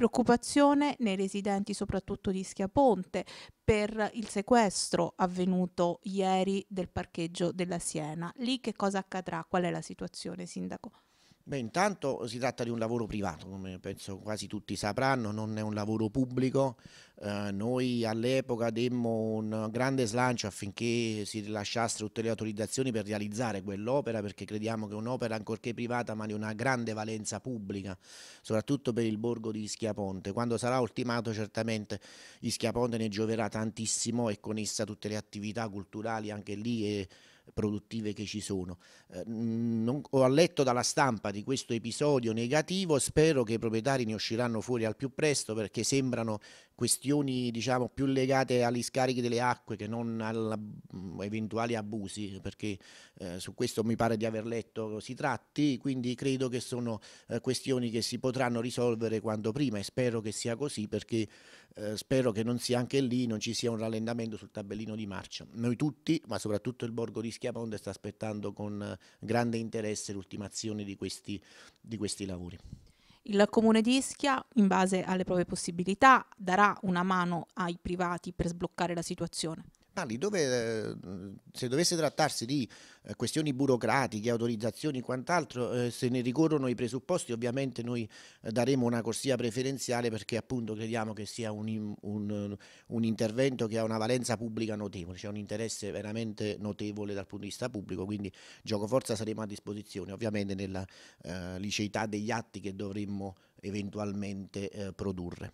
preoccupazione nei residenti soprattutto di Schiaponte per il sequestro avvenuto ieri del parcheggio della Siena. Lì che cosa accadrà? Qual è la situazione, Sindaco? Beh, intanto si tratta di un lavoro privato, come penso quasi tutti sapranno, non è un lavoro pubblico, eh, noi all'epoca demmo un grande slancio affinché si rilasciassero tutte le autorizzazioni per realizzare quell'opera perché crediamo che un'opera ancorché privata ma di una grande valenza pubblica, soprattutto per il borgo di Schiaponte. Quando sarà ultimato certamente Schiaponte ne gioverà tantissimo e con essa tutte le attività culturali anche lì e produttive che ci sono. Eh, mm, non, ho letto dalla stampa di questo episodio negativo, spero che i proprietari ne usciranno fuori al più presto perché sembrano questioni diciamo più legate agli scarichi delle acque che non a eventuali abusi, perché eh, su questo mi pare di aver letto si tratti, quindi credo che sono eh, questioni che si potranno risolvere quanto prima e spero che sia così perché eh, spero che non sia anche lì, non ci sia un rallentamento sul tabellino di marcia. Noi tutti, ma soprattutto il borgo di Schiaponte sta aspettando con eh, grande interesse l'ultimazione di questi, di questi lavori. Il comune di Ischia, in base alle proprie possibilità, darà una mano ai privati per sbloccare la situazione locali dove eh, se dovesse trattarsi di eh, questioni burocratiche, autorizzazioni e quant'altro, eh, se ne ricorrono i presupposti ovviamente noi daremo una corsia preferenziale perché appunto crediamo che sia un, un, un intervento che ha una valenza pubblica notevole, c'è cioè un interesse veramente notevole dal punto di vista pubblico, quindi gioco forza saremo a disposizione ovviamente nella eh, liceità degli atti che dovremmo eventualmente eh, produrre.